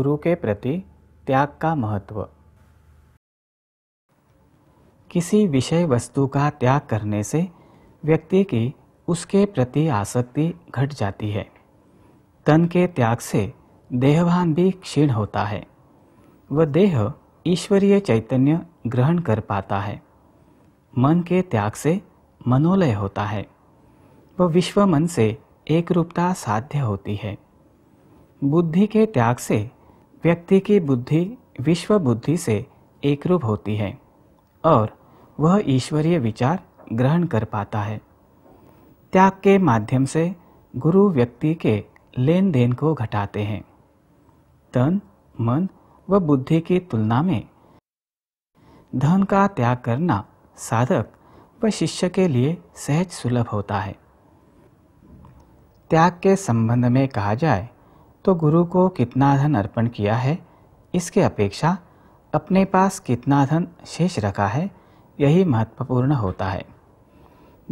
गुरु के प्रति त्याग का महत्व किसी विषय वस्तु का त्याग करने से व्यक्ति की उसके प्रति आसक्ति घट जाती है तन के त्याग से देहभान भी क्षीण होता है वह देह ईश्वरीय चैतन्य ग्रहण कर पाता है मन के त्याग से मनोलय होता है वह विश्व मन से एक रूपता साध्य होती है बुद्धि के त्याग से व्यक्ति की बुद्धि विश्व बुद्धि से एक रूप होती है और वह ईश्वरीय विचार ग्रहण कर पाता है त्याग के माध्यम से गुरु व्यक्ति के लेन देन को घटाते हैं तन मन व बुद्धि की तुलना में धन का त्याग करना साधक व शिष्य के लिए सहज सुलभ होता है त्याग के संबंध में कहा जाए तो गुरु को कितना धन अर्पण किया है इसके अपेक्षा अपने पास कितना धन शेष रखा है यही महत्वपूर्ण होता है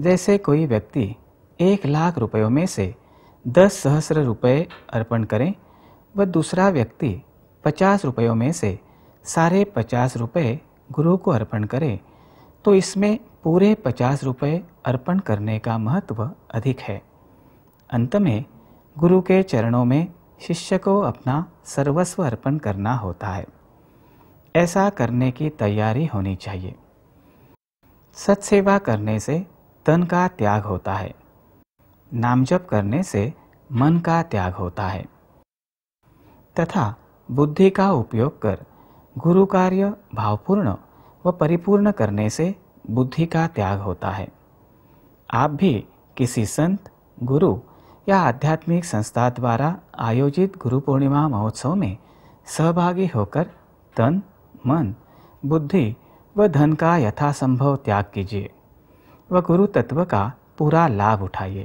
जैसे कोई व्यक्ति एक लाख रुपयों में से दस सहस्र रुपये अर्पण करें व दूसरा व्यक्ति पचास रुपयों में से सारे पचास रुपये गुरु को अर्पण करें तो इसमें पूरे पचास रुपये अर्पण करने का महत्व अधिक है अंत में गुरु के चरणों में शिष्य को अपना सर्वस्व अर्पण करना होता है ऐसा करने की तैयारी होनी चाहिए सत्सेवा करने से तन का त्याग होता है नाम जप करने से मन का त्याग होता है तथा बुद्धि का उपयोग कर गुरु कार्य भावपूर्ण व परिपूर्ण करने से बुद्धि का त्याग होता है आप भी किसी संत गुरु या आध्यात्मिक संस्था द्वारा आयोजित गुरु पूर्णिमा महोत्सव में सहभागी होकर तन मन बुद्धि व धन का यथासंभव त्याग कीजिए व गुरु तत्व का पूरा लाभ उठाइए